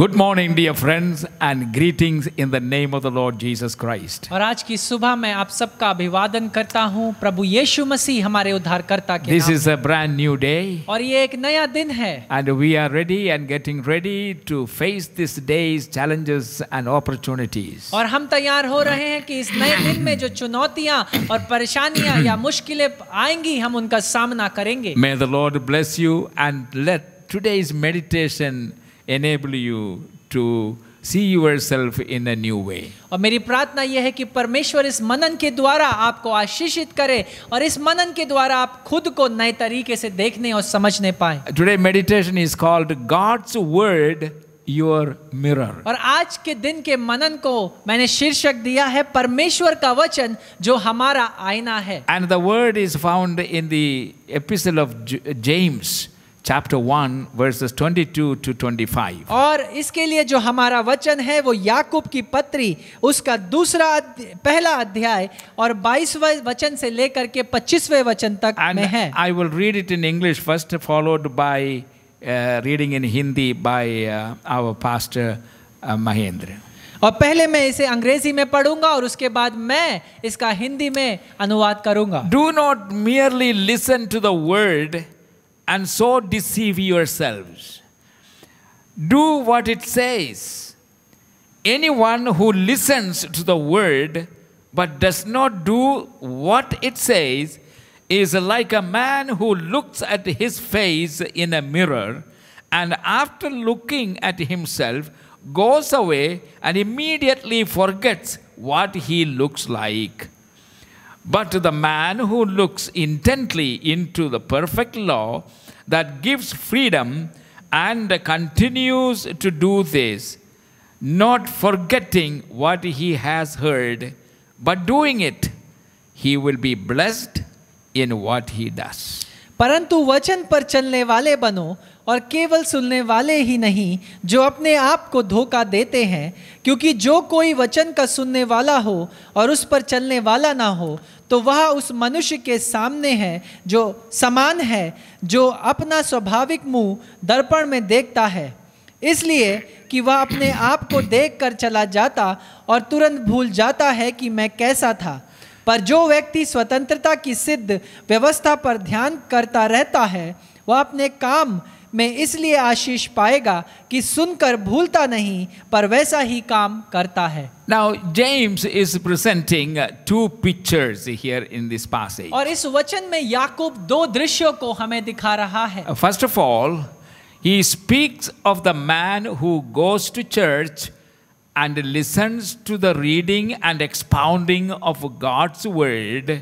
Good morning dear friends and greetings in the name of the Lord Jesus Christ और आज की सुबह मैं आप सबका अभिवादन करता हूँ प्रभु यीशु मसीह हमारे उद्धारकर्ता के this is a brand new day और ये एक नया दिन है and we are ready and getting ready to face this day's challenges and opportunities और हम तैयार हो रहे हैं कि इस नए दिन में जो चुनौतियां और परेशानियां या मुश्किलें आएंगी हम उनका सामना करेंगे may the Lord bless you and let today's meditation enable you to see yourself in a new way. और मेरी प्रार्थना यह है कि परमेश्वर इस मनन के द्वारा आपको आशीषित करे और इस मनन के द्वारा आप खुद को नए तरीके से देखने और समझने पाए Today meditation is called God's word your mirror. और आज के दिन के मनन को मैंने शीर्षक दिया है परमेश्वर का वचन जो हमारा आईना है And the word is found in the epistle of James. chapter 1 verses 22 to 25 और इसके लिए जो हमारा वचन है वो याकूब की पत्री उसका दूसरा पहला अध्याय और se lekar से लेकर vachan tak mein hai i will read it in english first followed by uh, reading in hindi by uh, our pastor uh, Mahendra और पहले मैं इसे अंग्रेजी में पढ़ूंगा और उसके बाद मैं इसका हिंदी में अनुवाद करूंगा do not merely listen to the and so deceive yourselves. Do what it says. Anyone who listens to the word but does not do what it says is like a man who looks at his face in a mirror and after looking at himself goes away and immediately forgets what he looks like. But the man who looks intently into the perfect law that gives freedom and continues to do this, not forgetting what he has heard, but doing it, he will be blessed in what he does. परंतु वचन पर चलने वाले बनो और केवल सुनने वाले ही नहीं जो अपने आप को धोखा देते हैं क्योंकि जो कोई वचन का सुनने वाला हो और उस पर चलने वाला ना हो तो वह उस मनुष्य के सामने है जो समान है जो अपना स्वाभाविक मुंह दर्पण में देखता है इसलिए कि वह अपने आप को देख कर चला जाता और तुरंत भूल जाता है कि मैं कैसा था पर जो व्यक्ति स्वतंत्रता की सिद्ध व्यवस्था पर ध्यान करता रहता है वह अपने काम में इसलिए आशीष पाएगा कि सुनकर भूलता नहीं पर वैसा ही काम करता है Now James is presenting two pictures here in this passage. और इस वचन में याकूब दो दृश्यों को हमें दिखा रहा है First of all, he speaks of the man who goes to church and listens to the reading and expounding of God's word.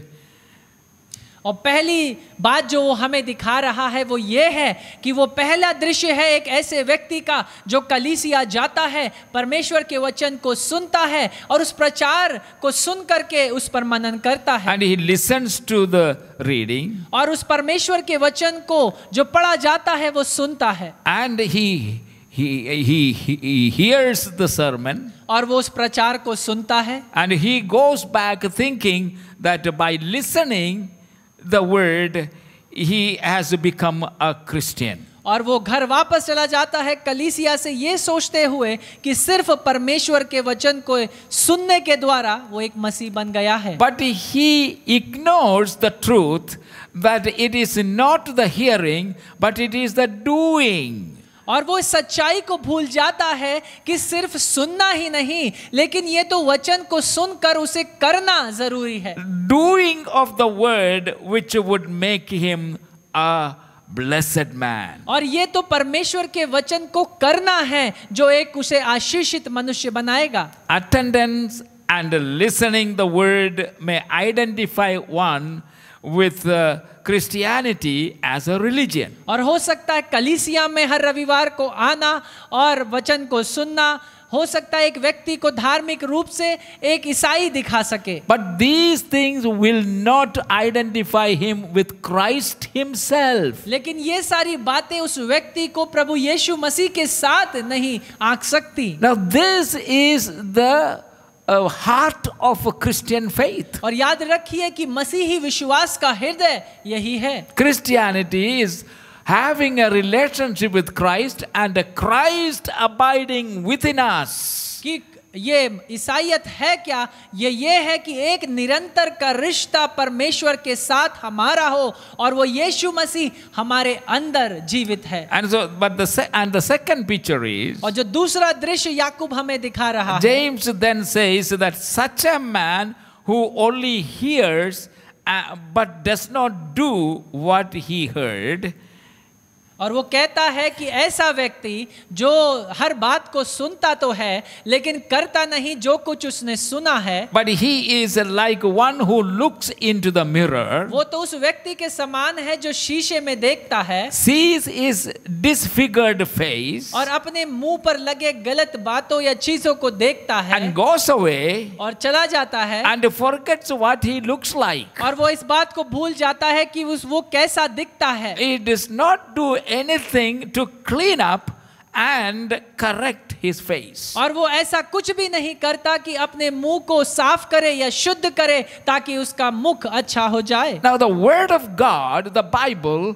और पहली बात जो वो हमें दिखा रहा है वो ये है कि वो पहला दृश्य है एक ऐसे व्यक्ति का जो कलीसिया जाता है परमेश्वर के वचन को सुनता है और उस प्रचार को सुन करके उस पर मनन करता है and he listens to the reading और उस परमेश्वर के वचन को जो पढ़ा जाता है वो सुनता है and he he hears the और वो उस प्रचार को सुनता है and he goes back thinking that by listening the word, he has become a Christian. और वो घर वापस चला जाता है कलीसिया से ये सोचते हुए कि सिर्फ परमेश्वर के वचन को सुनने के द्वारा वो एक मसीह बन गया है but he ignores the truth but it is not the hearing but it is the doing और वो सच्चाई को भूल जाता है कि सिर्फ सुनना ही नहीं लेकिन ये तो वचन को सुनकर उसे करना जरूरी है doing of the word which would make him a blessed man और ये तो परमेश्वर के वचन को करना है जो एक उसे आशीषित मनुष्य बनाएगा attendance and listening the word में identify one with uh, Christianity as a religion. और हो सकता है कलीसिया में हर रविवार को आना और वचन को सुनना हो सकता है एक व्यक्ति को धार्मिक रूप से एक ईसाई दिखा सके but these things will not identify him with Christ himself लेकिन ये सारी बातें उस व्यक्ति को प्रभु यीशु मसीह के साथ नहीं आंक सकती now this is the heart of Christian faith और याद रखिए कि मसीही विश्वास का हृदय यही है Christianity is having a relationship with Christ and Christ abiding within us कि ये ईसाइत है क्या ये ये है कि एक निरंतर का रिश्ता परमेश्वर के साथ हमारा हो और वो यीशु मसीह हमारे अंदर जीवित है and so but and the second picture is और जो दूसरा दृश्य याकूब हमें दिखा रहा है James then says that such a man who only hears but does not do what he heard और वो कहता है कि ऐसा व्यक्ति जो हर बात को सुनता तो है लेकिन करता नहीं जो कुछ उसने सुना है but he is like one who looks into the mirror वो तो उस व्यक्ति के समान है जो शीशे में देखता है सीज इज डिसफिगर्ड फेस और अपने मुंह पर लगे गलत बातों या चीजों को देखता है एंड गोस अवे और चला जाता है and forgets what he looks like और वो इस बात को भूल जाता है कि उस वो कैसा दिखता है it is not do anything to clean up and correct his face और वो ऐसा कुछ भी नहीं करता कि अपने मुंह को साफ करे या शुद्ध करे ताकि उसका मुख अच्छा हो जाए now the word of God the Bible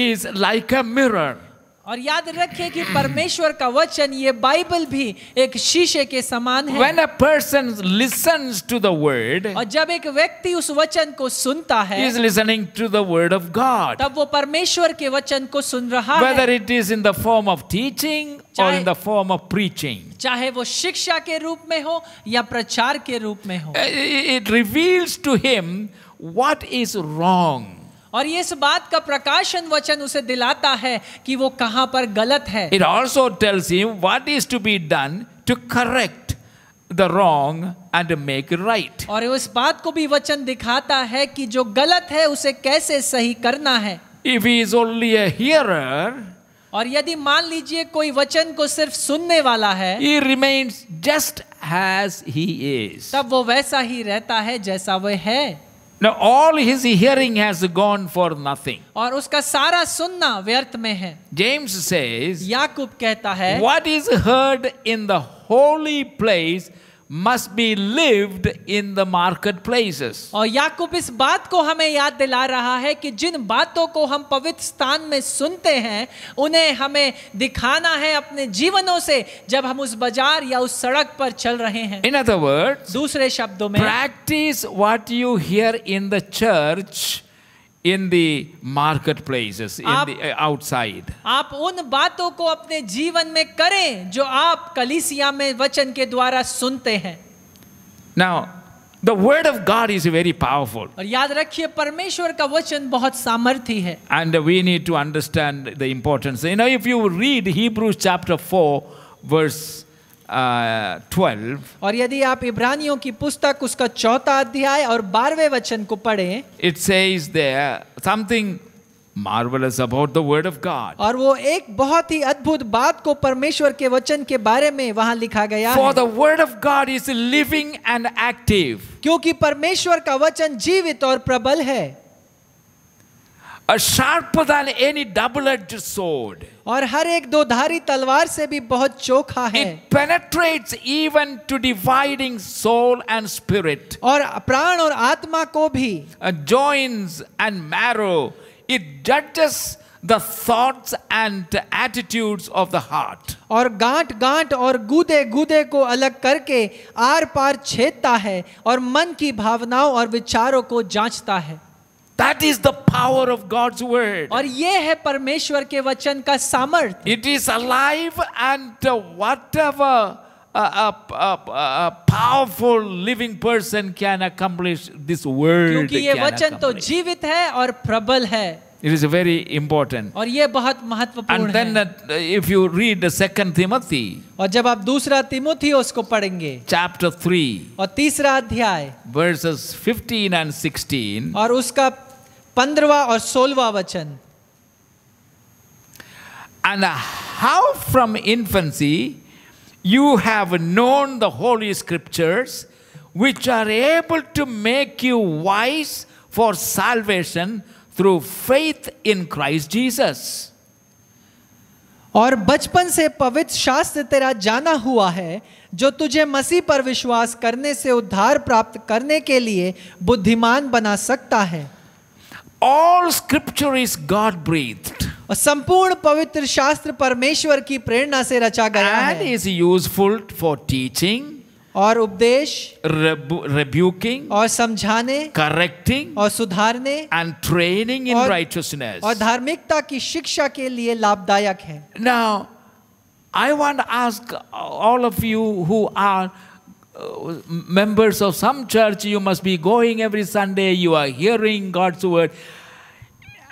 is like a mirror और याद रखें कि परमेश्वर का वचन ये बाइबल भी एक शीशे के समान है When a person listens to the word, और जब एक व्यक्ति उस वचन को सुनता है is listening to the word of God. तब वो परमेश्वर के वचन को सुन रहा Whether है it is in the form of teaching or in the form of preaching. चाहे वो शिक्षा के रूप में हो या प्रचार के रूप में हो It reveals to him what is wrong. और ये इस बात का प्रकाशन वचन उसे दिलाता है कि वो कहां पर गलत है it also tells him what is to be done to correct the wrong and make right और इस बात को भी वचन दिखाता है कि जो गलत है उसे कैसे सही करना है इफ इज ओनली अ और यदि मान लीजिए कोई वचन को सिर्फ सुनने वाला है ही remains just as he is तब वो वैसा ही रहता है जैसा वह है Now all his hearing has gone for nothing. और उसका सारा सुनना व्यर्थ में है James says, याकूब कहता है What is heard in the holy place must be lived in the marketplaces. और याकूब इस बात को हमें याद दिला रहा है कि जिन बातों को हम पवित्र स्थान में सुनते हैं उन्हें हमें दिखाना है अपने जीवनों से जब हम उस बाजार या उस सड़क पर चल रहे हैं In other words, दूसरे शब्दों में practice what you hear in the church in the marketplaces in आप, the outside आप उन बातों को अपने जीवन में करें जो आप कलीसिया में वचन के द्वारा सुनते हैं now the word of god is very powerful और याद रखिए परमेश्वर का वचन बहुत सामर्थी है and we need to understand the importance you know if you read hebrews chapter 4 verse twelve और यदि आप इब्रानियों की पुस्तक उसका चौथा अध्याय और बारहवें वचन को पढ़ें it says there something marvelous about the word of god और वो एक बहुत ही अद्भुत बात को परमेश्वर के वचन के बारे में वहां लिखा गया for the word of god is living and active क्योंकि परमेश्वर का वचन जीवित और प्रबल है A sharper than any double-edged sword. और हर एक दोधारी तलवार से भी बहुत चोखा है It penetrates even to dividing soul and spirit. और प्राण और आत्मा को भी joins and marrow. It judges the thoughts and attitudes of the heart. और गांठ गांठ और गुदे गुदे को अलग करके आर पार छेदता है और मन की भावनाओं और विचारों को जांचता है That is the power of God's word. और ये है परमेश्वर के वचन का सामर्थ। It is alive and whatever a, a, a, a powerful living person can accomplish this word. क्योंकि ये वचन तो जीवित है और प्रबल है. It is very important. और ये बहुत महत्वपूर्ण है. And then है. if you read the second Timothy. और जब आप दूसरा तिमोथी उसको पढ़ेंगे. Chapter 3. और तीसरा अध्याय. Verses 15 and 16. और उसका पंद्रवा और सोलवा वचन and how from infancy you have known the holy scriptures which are able to make you wise for salvation through faith in Christ Jesus और बचपन से पवित्र शास्त्र तेरा जाना हुआ है जो तुझे मसीह पर विश्वास करने से उद्धार प्राप्त करने के लिए बुद्धिमान बना सकता है all scripture is God breathed. और संपूर्ण पवित्र शास्त्र परमेश्वर की प्रेरणा से रचा गया And है इज यूजफुल फॉर टीचिंग और उपदेश रिब्यूकिंग और समझाने करेक्टिंग और सुधारने एंड ट्रेनिंग इन राइटियसनेस और धार्मिकता की शिक्षा के लिए लाभदायक है now I want ask all of you who are members of some church, you must be going every Sunday, you are hearing God's word,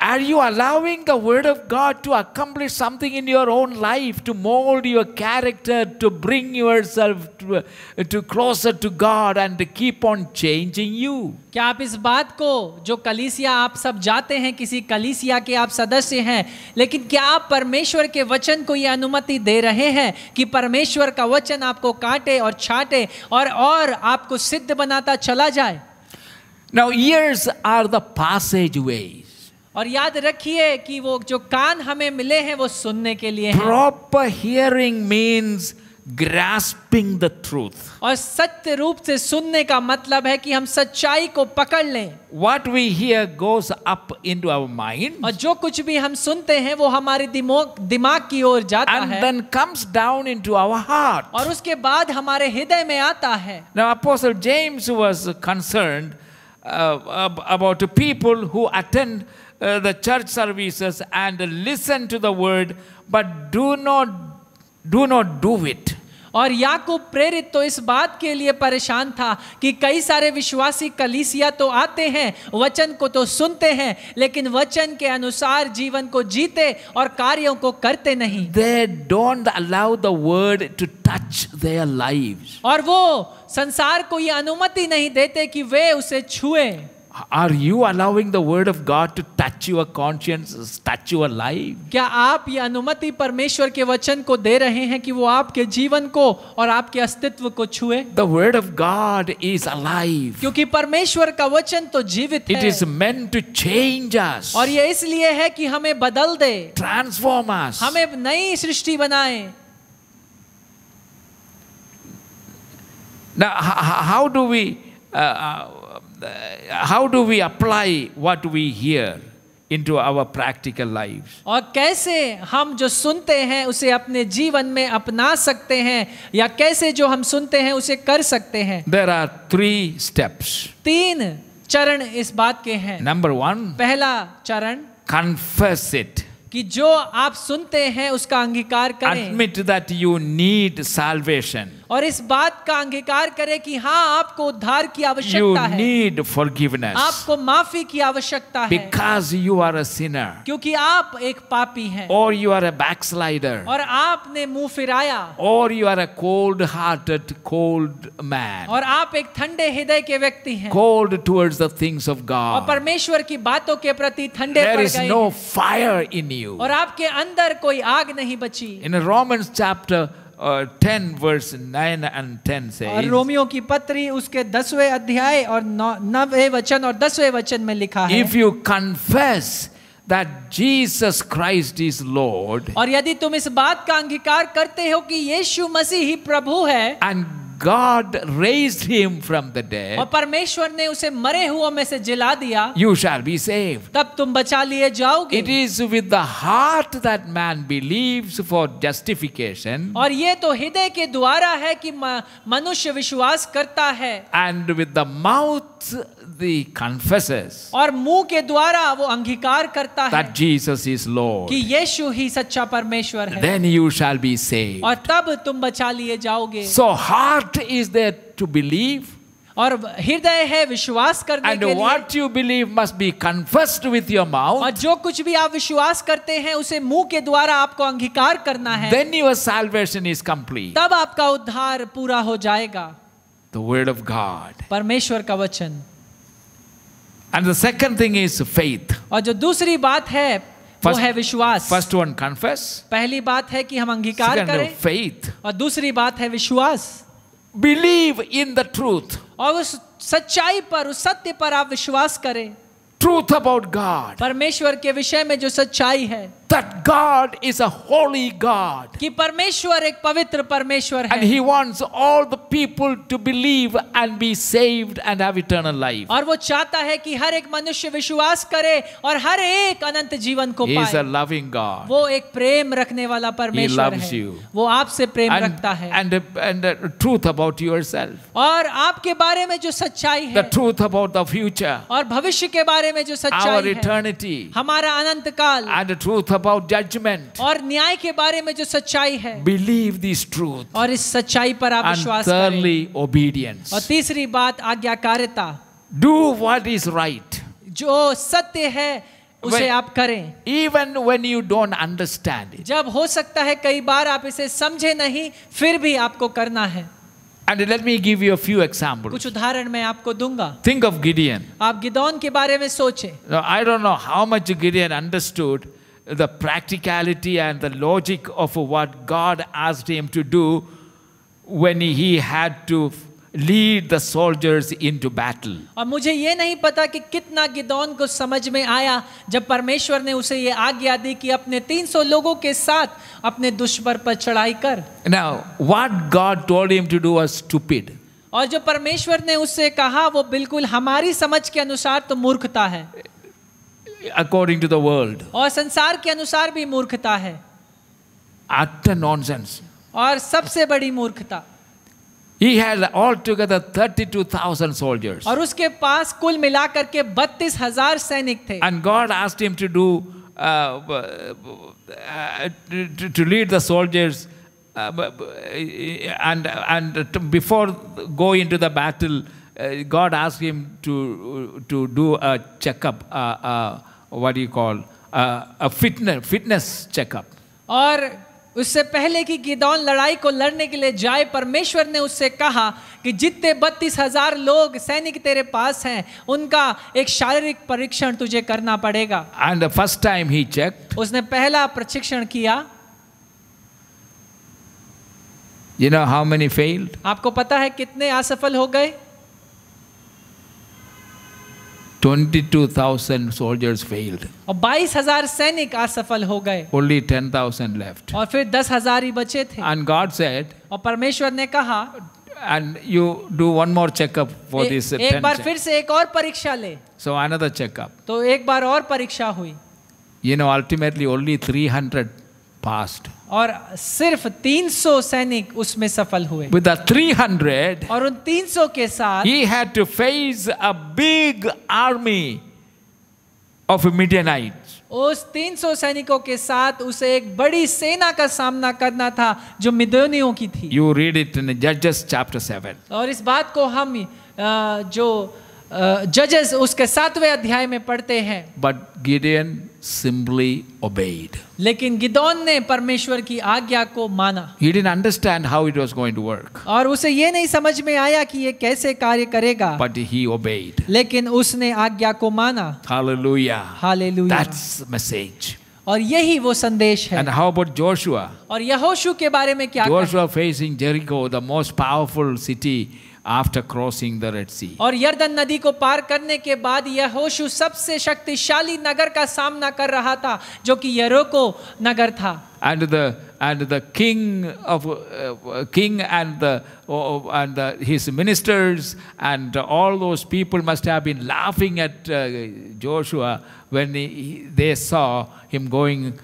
Are you allowing the Word of God to accomplish something in your own life, to mold your character, to bring yourself to, to closer to God and to keep on changing you? क्या आप इस बात को जो कलीसिया आप सब जाते हैं किसी कलीसिया के आप सदस्य हैं लेकिन क्या आप परमेश्वर के वचन को ये अनुमति दे रहे हैं कि परमेश्वर का वचन आपको काटे और छाटे और और आपको सिद्ध बनाता चला जाए now ears are the passageways और याद रखिए कि वो जो कान हमें मिले हैं वो सुनने के लिए proper hearing means grasping the truth और सत्य रूप से सुनने का मतलब है कि हम सच्चाई को पकड़ लें what we hear goes up into our mind और जो कुछ भी हम सुनते हैं वो हमारे दिमाग दिमाग की ओर जाता And है then comes down into our heart. और उसके बाद हमारे हृदय में आता है Now Apostle James was concerned uh, about people who attend Uh, the church services and listen to the word but do not do not do it और याकूब प्रेरित तो इस बात के लिए परेशान था कि कई सारे विश्वासी कलीसिया तो आते हैं वचन को तो सुनते हैं लेकिन वचन के अनुसार जीवन को जीते और कार्यों को करते नहीं they don't allow the word to touch their lives और वो संसार को ये अनुमति नहीं देते कि वे उसे छुए Are you allowing the word of God to touch your conscience, touch your life? क्या आप ये अनुमति परमेश्वर के वचन को दे रहे हैं कि वो आपके जीवन को और आपके अस्तित्व को छुए The word of God is alive. क्योंकि परमेश्वर का वचन तो जीवित है. It is meant to change us. और ये इसलिए है कि हमें बदल दे. Transform us. हमें नई सृष्टि बनाए. Now, how do we uh, uh, how do we apply what we hear into our practical lives aur kaise hum jo sunte hain use apne jeevan mein apna sakte hain ya kaise jo hum sunte hain use kar sakte hain There are three steps. teen charan is baat ke hain Number 1 pehla charan Confess it. कि जो आप सुनते हैं उसका अंगीकार करें current that you need salvation. और इस बात का अंगीकार करें कि हाँ आपको उद्धार की आवश्यकता है नीड फॉर गिवनेस आपको माफी की आवश्यकता है because you are a sinner क्योंकि आप एक पापी हैं और यू आर अ बैकस्लाइडर और आपने मुंह फिराया और you are a cold hearted cold man और आप एक ठंडे हृदय के व्यक्ति हैं cold towards the things of God और परमेश्वर की बातों के प्रति ठंडे पड़ गए there is no fire in you और आपके अंदर कोई आग नहीं बची in Romans chapter ten verse nine and ten से और रोमियो की पत्री उसके दसवें अध्याय और नवे वचन और दसवें वचन में लिखा है if you confess that Jesus Christ is Lord और यदि तुम इस बात का अंगीकार करते हो कि यीशु मसीह ही प्रभु है and God raised him from the dead, और परमेश्वर ने उसे मरे हुओं में से जिला दिया you shall be saved. तब तुम बचा लिए जाओगे It is with the heart that man believes for justification. और ये तो हृदय के द्वारा है कि मनुष्य विश्वास करता है And with the mouth the confesses और मुंह के द्वारा वो अंगीकार करता है that Jesus is Lord कि यीशु ही सच्चा परमेश्वर है then you shall be saved और तब तुम बचा लिए जाओगे so heart is there to believe और हृदय है विश्वास करने And के लिए what you believe must be confessed with your mouth. और जो कुछ भी आप विश्वास करते हैं उसे मुंह के द्वारा आपको अंगीकार करना है Then your salvation is complete. तब आपका उद्धार पूरा हो जाएगा The word of God. परमेश्वर का वचन And the second thing is faith. और जो दूसरी बात है first, वो है विश्वास फर्स्ट वन confess. पहली बात है कि हम अंगीकार Second, करें faith. और दूसरी बात है विश्वास बिलीव इन द ट्रूथ और उस सच्चाई पर उस सत्य पर आप विश्वास करें ट्रूथ अबाउट गॉड परमेश्वर के विषय में जो सच्चाई है that God is a holy God. कि परमेश्वर एक पवित्र परमेश्वर है. And He wants all the people to believe and be saved and have eternal life. और वो चाहता है कि हर एक मनुष्य विश्वास करे और हर एक अनंत जीवन को पाए. He is a loving God. वो एक प्रेम रखने वाला परमेश्वर है. He loves you. वो आपसे प्रेम and, रखता है. And and the truth about yourself. और आपके बारे में जो सच्चाई है. The truth about the future. और भविष्य के बारे में जो सच्चाई है. Our eternity. हमारा अनंत काल. And the truth about about judgment aur nyay ke bare mein jo sachai hai believe this truth aur is sachai par aap vishwas करें thirdly obedience aur teesri baat aagyakarita do what is right jo satya hai उसे when, आप करें even when you don't understand जब हो सकता है कई बार आप इसे समझे नहीं फिर भी आपको करना है and let me give you few example कुछ उदाहरण मैं आपको दूंगा थिंक ऑफ गिडियन आप गिदौन के बारे में सोचे I don't know how much Gideon understood the practicality and the logic of what God asked him to do when he had to lead the soldiers into battle. और मुझे ये नहीं पता कि कितना गिदोन को समझ में आया जब परमेश्वर ने उसे ये आज्ञा दी कि अपने 300 लोगों के साथ अपने दुश्मन पर चढ़ाई कर. Now what God told him to do was stupid. और जो परमेश्वर ने उससे कहा वो बिल्कुल हमारी समझ के अनुसार तो मूर्खता है. according to the world और संसार के अनुसार भी मूर्खता है utter nonsense aur sabse badi murkhta He had together 32,000 soldiers. aur uske paas kul mila kar ke 32,000 sainik the And God asked him to do uh, uh, to, to lead the soldiers uh, and and before go into the battle, uh, God asked him to to do a check up a Uh, uh, what do you call uh, a fitness fitness checkup और उससे पहले कि गिदौन लड़ाई को लड़ने के लिए जाए परमेश्वर ने उससे कहा कि जितने बत्तीस हजार लोग सैनिक तेरे पास हैं उनका एक शारीरिक परीक्षण तुझे करना पड़ेगा एंड फर्स्ट टाइम ही चेक उसने पहला प्रशिक्षण किया you know how many failed आपको पता है कितने असफल हो गए 22,000 soldiers failed. और 22,000 सैनिक असफल हो गए. Only 10,000 left. और फिर 10,000 ही बचे थे. And God said. और परमेश्वर ने कहा. And you do one more checkup for this. एक बार फिर से एक और परीक्षा ले. So another checkup. तो एक बार और परीक्षा हुई. You know, ultimately only 300 passed. और सिर्फ 300 सैनिक उसमें सफल हुए विद 300 और उन 300 के साथ ही had to face a big army of Midianite उस 300 सैनिकों के साथ उसे एक बड़ी सेना का सामना करना था जो मिदोनियों की थी यू रीड इट इन जजेस चैप्टर सेवन और इस बात को हम जो जजेस उसके सातवें अध्याय में पढ़ते हैं बट गिडियन simply obeyed. लेकिन गिदोन ने परमेश्वर की आज्ञा को माना He didn't understand how it was going to work. और उसे ये नहीं समझ में आया कि ये कैसे कार्य करेगा But he obeyed. लेकिन उसने आज्ञा को माना Hallelujah. Hallelujah. That's the message. और यही वो संदेश है And how about Joshua? और यहोशू के बारे में क्या Joshua facing Jericho, the most powerful city after crossing the Red Sea. और यरदन नदी को पार करने के बाद यहोशू सबसे शक्तिशाली नगर का सामना कर रहा था जो कि यरोको नगर था. And the and the king of uh, king and the uh, uh and the, his ministers and all those people must have been laughing at uh, Joshua when he, they saw him going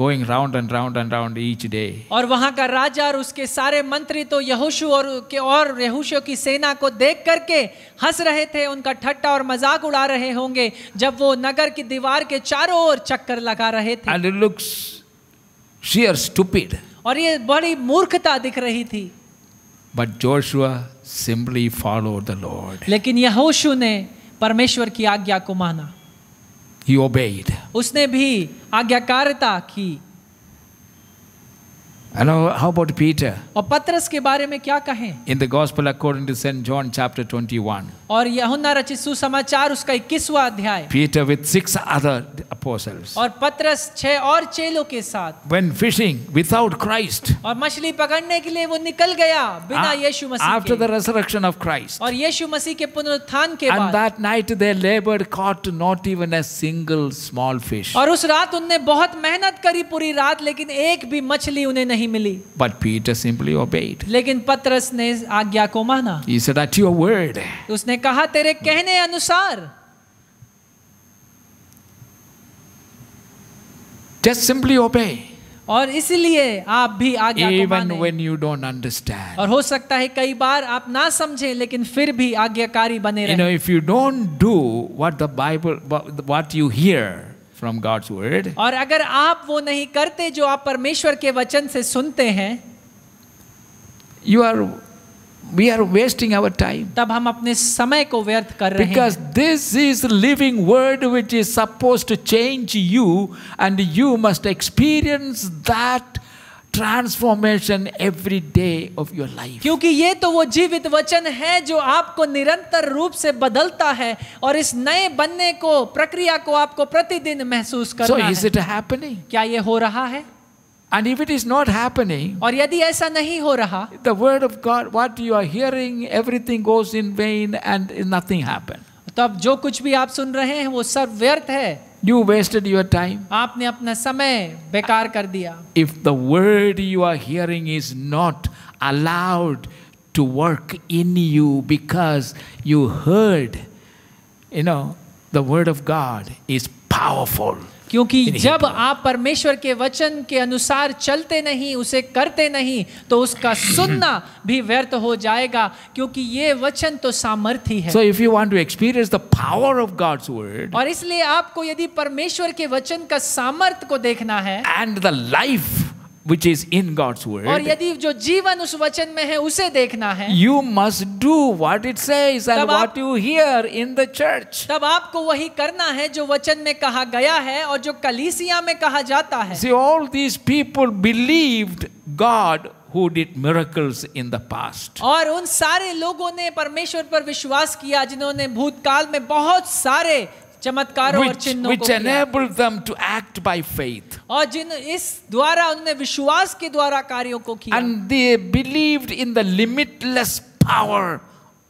going round and round and round each day aur wahan ka raja aur uske sare mantri to yahushu aur ke aur yahushu ki sena ko dekh kar ke has rahe the unka thatta aur mazak uda rahe honge jab wo nagar ki deewar ke के or chakkar laga rahe the and it looks sheer stupid aur ye badi murkhta dikh rahi thi but joshua simply followed the lord lekin यहोशू ne parmeshwar ki aagya ko mana he obeyed. उसने भी आज्ञाकारिता की And how about Peter? और पतरस के बारे में क्या कहें? In the Gospel according to Saint John chapter 21. और यूहन्ना रचित सुसमाचार उसका 21वां अध्याय. Peter with six other apostles. और पतरस छह और चेलों के साथ. When fishing without Christ. और मछली पकड़ने के लिए वो निकल गया बिना यीशु मसीह के. After the resurrection of Christ. और यीशु मसीह के पुनरुत्थान के बाद. And that night they labored caught not even a single small fish. और उस रात उन्हें बहुत मेहनत करी पूरी रात लेकिन एक भी मछली उन्हें नहीं नहीं मिली बट पीटर सिंपली ओबेड लेकिन पतरस ने आज्ञा को माना he said at your word उसने कहा तेरे कहने अनुसार जस्ट सिंपली ओबे और इसलिए आप भी आज्ञा को माने यू डोंट अंडरस्टैंड और हो सकता है कई बार आप ना समझें लेकिन फिर भी आज्ञाकारी बने रहें you know if you don't do what the Bible what you hear from God's word और अगर आप वो नहीं करते जो आप परमेश्वर के वचन से सुनते हैं you are we are wasting our time तब हम अपने समय को व्यर्थ कर रहे हैं because this is living word which is supposed to change you and you must experience that transformation every day of your life क्योंकि ये तो वो जीवित वचन है जो आपको निरंतर रूप से बदलता है और इस नए बनने को प्रक्रिया को आपको प्रतिदिन महसूस करना so, है is it happening? क्या ये हो रहा है And if it is not happening, और यदि ऐसा नहीं हो रहा the word of God, what you are hearing, everything goes in vain and nothing happens. तो अब जो कुछ भी आप सुन रहे हैं वो सब व्यर्थ है You wasted your time. आपने अपना समय बेकार कर दिया. If the word you are hearing is not allowed to work in you because you heard, you know, the word of God is powerful. क्योंकि जब आप परमेश्वर के वचन के अनुसार चलते नहीं उसे करते नहीं तो उसका सुनना भी व्यर्थ हो जाएगा क्योंकि ये वचन तो सामर्थ्य है so if you want to experience the power of God's word और इसलिए आपको यदि परमेश्वर के वचन का सामर्थ्य को देखना है and the life which is in God's word. और यदि जो जीवन उस वचन में है उसे देखना है You must do what it says and what you hear in the church. तब आपको वही करना है जो वचन में कहा गया है और जो कलीसिया में कहा जाता है See all these people believed God who did miracles in the past. और उन सारे लोगों ने परमेश्वर पर विश्वास किया जिन्होंने भूतकाल में बहुत सारे चमत्कार और चिन्हों which enabled them to act by faith और जिन इस द्वारा उन्होंने विश्वास के द्वारा कार्यों को किया and they believed in the limitless power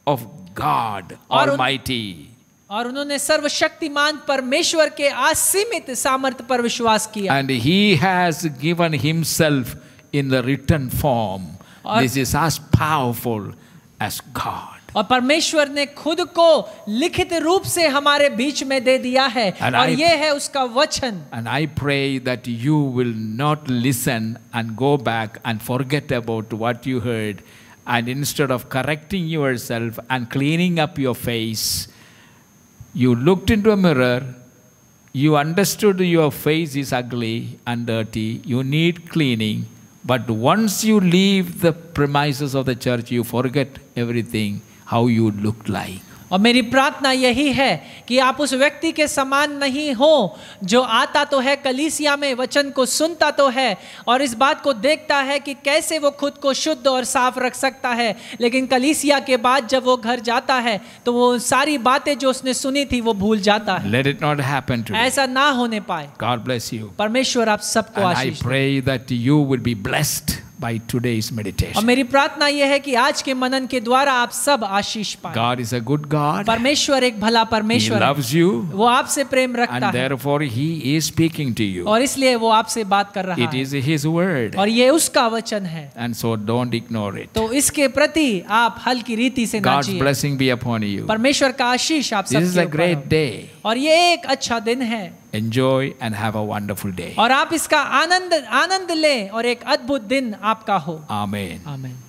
of God Almighty और उन्होंने सर्वशक्तिमान परमेश्वर के असीमित सामर्थ्य पर विश्वास किया and he has given himself in the written form this is as powerful as God and I pray that you will not listen and go back and forget about what you heard and instead of correcting yourself and cleaning up your face you looked into a mirror you understood your face is ugly and dirty you need cleaning but once you leave the premises of the church you forget everything how you look like और मेरी प्रार्थना यही है कि आप उस व्यक्ति के समान नहीं हो जो आता तो है कलीसिया में वचन को सुनता तो है और इस बात को देखता है कि कैसे वो खुद को शुद्ध और साफ रख सकता है लेकिन कलीसिया के बाद जब वो घर जाता है तो वो सारी बातें जो उसने सुनी थी वो भूल जाता है लेट इट नॉट है ऐसा ना होने पाए गॉड ब्लेस यू परमेश्वर आप सबको आशीष by today's meditation. और मेरी प्रार्थना यह है कि आज के मनन के द्वारा आप सब आशीष पाएं. God is a good God. परमेश्वर एक भला परमेश्वर He loves you. वो आपसे प्रेम रखता and है. And therefore he is speaking to you. और इसलिए वो आपसे बात कर रहा It है. It is his word. और ये उसका वचन है. And so don't ignore it. तो इसके प्रति आप हल्की रीति से ना God's blessing be upon you. परमेश्वर का आशीष आप सब के ऊपर. This is a great day. और ये एक अच्छा दिन है. Enjoy and have a wonderful day और आप इसका आनंद आनंद लें और एक अद्भुत दिन आपका हो आमेन आमेन